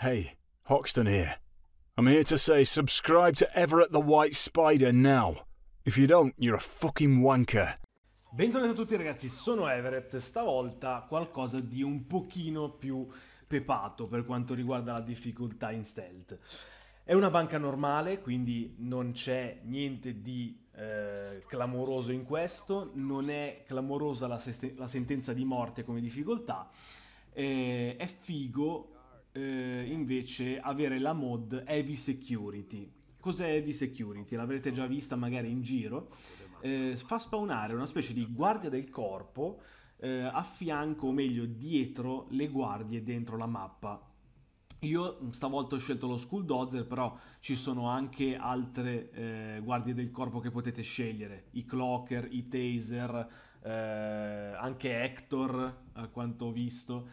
Hey, Hoxton here. I'm here to say subscribe to Everett the White Spider now. If you don't, you're a fucking wanker. Bentornati a tutti ragazzi, sono Everett. Stavolta qualcosa di un pochino più pepato per quanto riguarda la difficoltà in stealth. È una banca normale, quindi non c'è niente di eh, clamoroso in questo, non è clamorosa la, la sentenza di morte come difficoltà. Eh, è figo eh, invece avere la mod Heavy Security. Cos'è Heavy Security? L'avrete già vista magari in giro. Eh, fa spawnare una specie di guardia del corpo eh, a fianco, o meglio dietro, le guardie dentro la mappa. Io stavolta ho scelto lo School Dozer, però ci sono anche altre eh, guardie del corpo che potete scegliere, i Clocker, i Taser, eh, anche Hector, a quanto ho visto.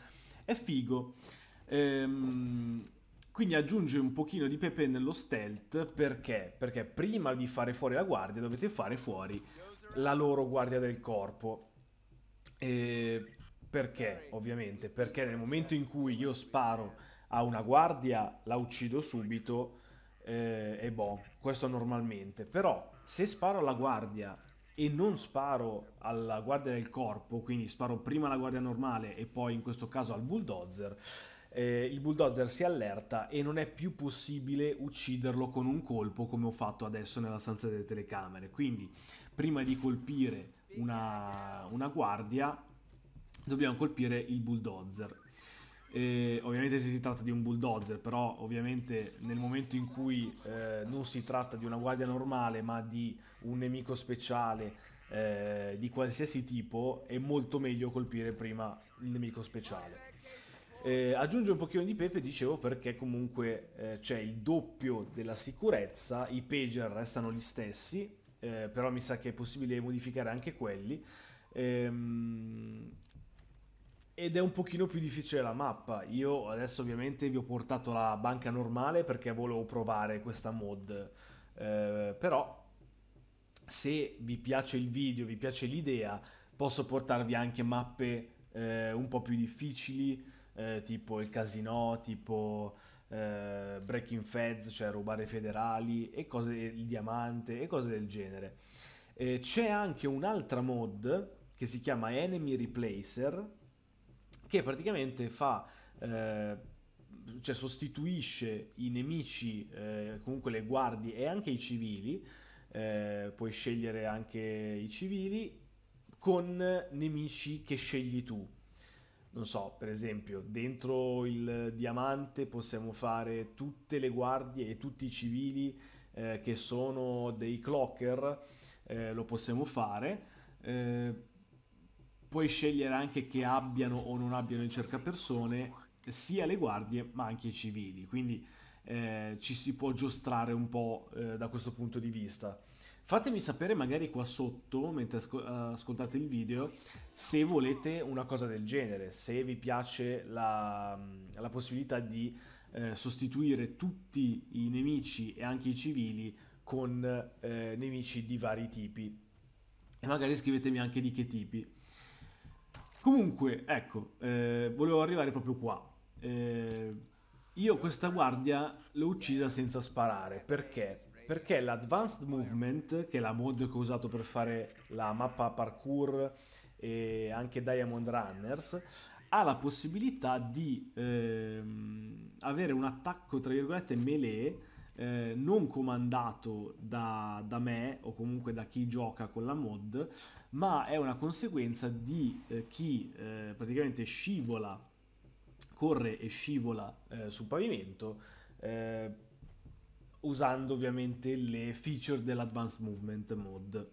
È figo. Ehm, quindi aggiunge un pochino di pepe nello stealth perché? Perché prima di fare fuori la guardia dovete fare fuori la loro guardia del corpo. Ehm, perché? Ovviamente, perché nel momento in cui io sparo a una guardia la uccido subito eh, e boh, questo normalmente. Però se sparo alla guardia e non sparo alla guardia del corpo, quindi sparo prima alla guardia normale e poi in questo caso al bulldozer, eh, il bulldozer si allerta e non è più possibile ucciderlo con un colpo come ho fatto adesso nella stanza delle telecamere. Quindi prima di colpire una, una guardia dobbiamo colpire il bulldozer. Eh, ovviamente se si tratta di un bulldozer, però ovviamente nel momento in cui eh, non si tratta di una guardia normale ma di un nemico speciale eh, di qualsiasi tipo, è molto meglio colpire prima il nemico speciale. Eh, aggiunge un pochino di pepe, dicevo, perché comunque eh, c'è il doppio della sicurezza, i pager restano gli stessi, eh, però mi sa che è possibile modificare anche quelli. Ehm, ed è un pochino più difficile la mappa. Io adesso ovviamente vi ho portato la banca normale perché volevo provare questa mod, eh, però se vi piace il video, vi piace l'idea, posso portarvi anche mappe eh, un po' più difficili eh, tipo il casino, tipo eh, breaking feds, cioè rubare federali e cose, il diamante e cose del genere. Eh, c'è anche un'altra mod che si chiama Enemy Replacer che praticamente fa eh, cioè sostituisce i nemici, eh, comunque le guardie e anche i civili, eh, puoi scegliere anche i civili, con nemici che scegli tu non so, per esempio, dentro il diamante possiamo fare tutte le guardie e tutti i civili eh, che sono dei clocker, eh, lo possiamo fare. Eh, puoi scegliere anche che abbiano o non abbiano il cercapersone sia le guardie ma anche i civili, quindi eh, ci si può giostrare un po' eh, da questo punto di vista. Fatemi sapere magari qua sotto, mentre eh, ascoltate il video, se volete una cosa del genere, se vi piace la, mm, la possibilità di eh, sostituire tutti i nemici e anche i civili con eh, nemici di vari tipi. E magari scrivetemi anche di che tipi. Comunque, ecco, eh, volevo arrivare proprio qua. Eh, io questa guardia l'ho uccisa senza sparare perché perché l'advanced movement, che è la mod che ho usato per fare la mappa parkour e anche Diamond Runners, ha la possibilità di ehm, avere un attacco, tra virgolette, melee eh, non comandato da, da, me o comunque da chi gioca con la mod, ma è una conseguenza di eh, chi eh, praticamente scivola, corre e scivola eh, sul pavimento eh, usando ovviamente le feature dell'Advanced Movement Mode.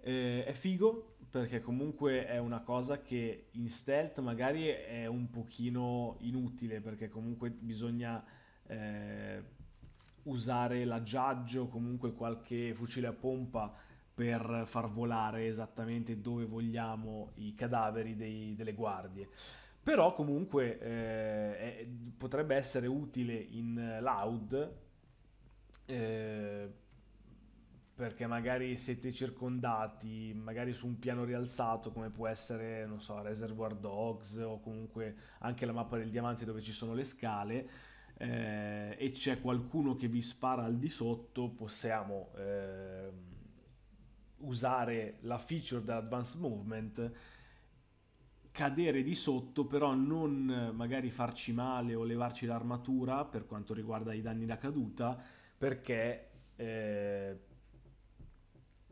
Eh, è figo perché comunque è una cosa che in stealth magari è un pochino inutile perché comunque bisogna eh, usare l'aggiaggio o comunque qualche fucile a pompa per far volare esattamente dove vogliamo i cadaveri dei, delle guardie però comunque eh, è, potrebbe essere utile in loud Ehm, perché magari siete circondati, magari su un piano rialzato come può essere, non so, Reservoir Dogs o comunque anche la mappa del diamante dove ci sono le scale eh, e c'è qualcuno che vi spara al di sotto, possiamo eh, usare la feature dell'advanced movement cadere di sotto, però non magari farci male o levarci l'armatura per quanto riguarda i danni da caduta, perché eh,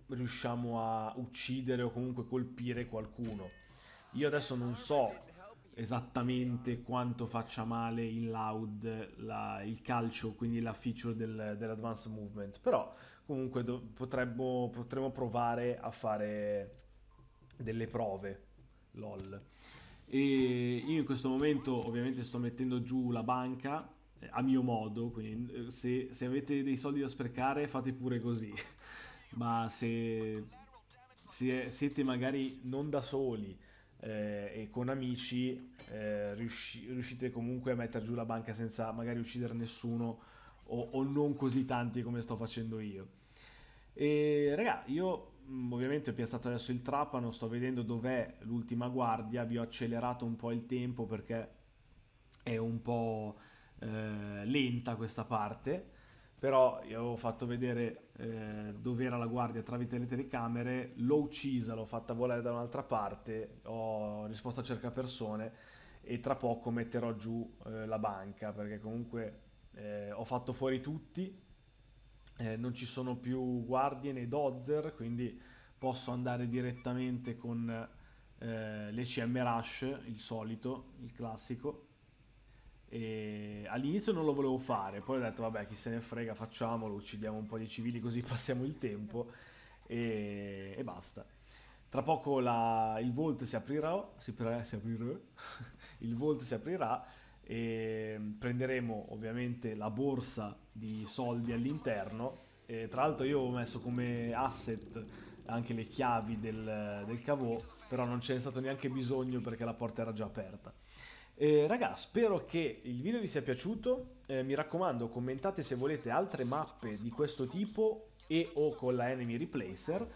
riusciamo a uccidere o comunque colpire qualcuno. Io adesso non so esattamente quanto faccia male in loud la, il calcio, quindi la feature del, dell'advanced movement, però comunque do, potremmo, potremmo provare a fare delle prove, lol. E io in questo momento ovviamente sto mettendo giù la banca a mio modo, quindi eh, se, se avete dei soldi da sprecare fate pure così, ma se, se, siete magari non da soli eh, e con amici eh, riusci, riuscite comunque a mettere giù la banca senza magari uccidere nessuno o, o non così tanti come sto facendo io. E raga, io mm, ovviamente ho piazzato adesso il trapano, sto vedendo dov'è l'ultima guardia, vi ho accelerato un po' il tempo perché è un po' Eh, lenta questa parte, però io avevo fatto vedere eh, dove era la guardia tramite le telecamere, l'ho uccisa, l'ho fatta volare da un'altra parte, ho risposto a cerca persone e tra poco metterò giù eh, la banca perché comunque eh, ho fatto fuori tutti, eh, non ci sono più guardie né dozer, quindi posso andare direttamente con l'ECM Rush, il solito, il classico, e all'inizio non lo volevo fare, poi ho detto vabbè chi se ne frega facciamolo, uccidiamo un po' di civili così passiamo il tempo e, e basta. Tra poco la, il Volt si aprirà, si aprirà, si aprirà il Volt si aprirà e prenderemo ovviamente la borsa di soldi all'interno. tra l'altro io ho messo come asset anche le chiavi del, del cavò, però non c'è stato neanche bisogno perché la porta era già aperta. Eh, raga, spero che il video vi sia piaciuto, eh, mi raccomando commentate se volete altre mappe di questo tipo e o con la Enemy Replacer.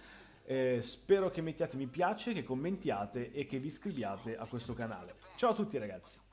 Eh, spero che mettiate mi piace, che commentiate e che vi iscriviate a questo canale. Ciao a tutti ragazzi!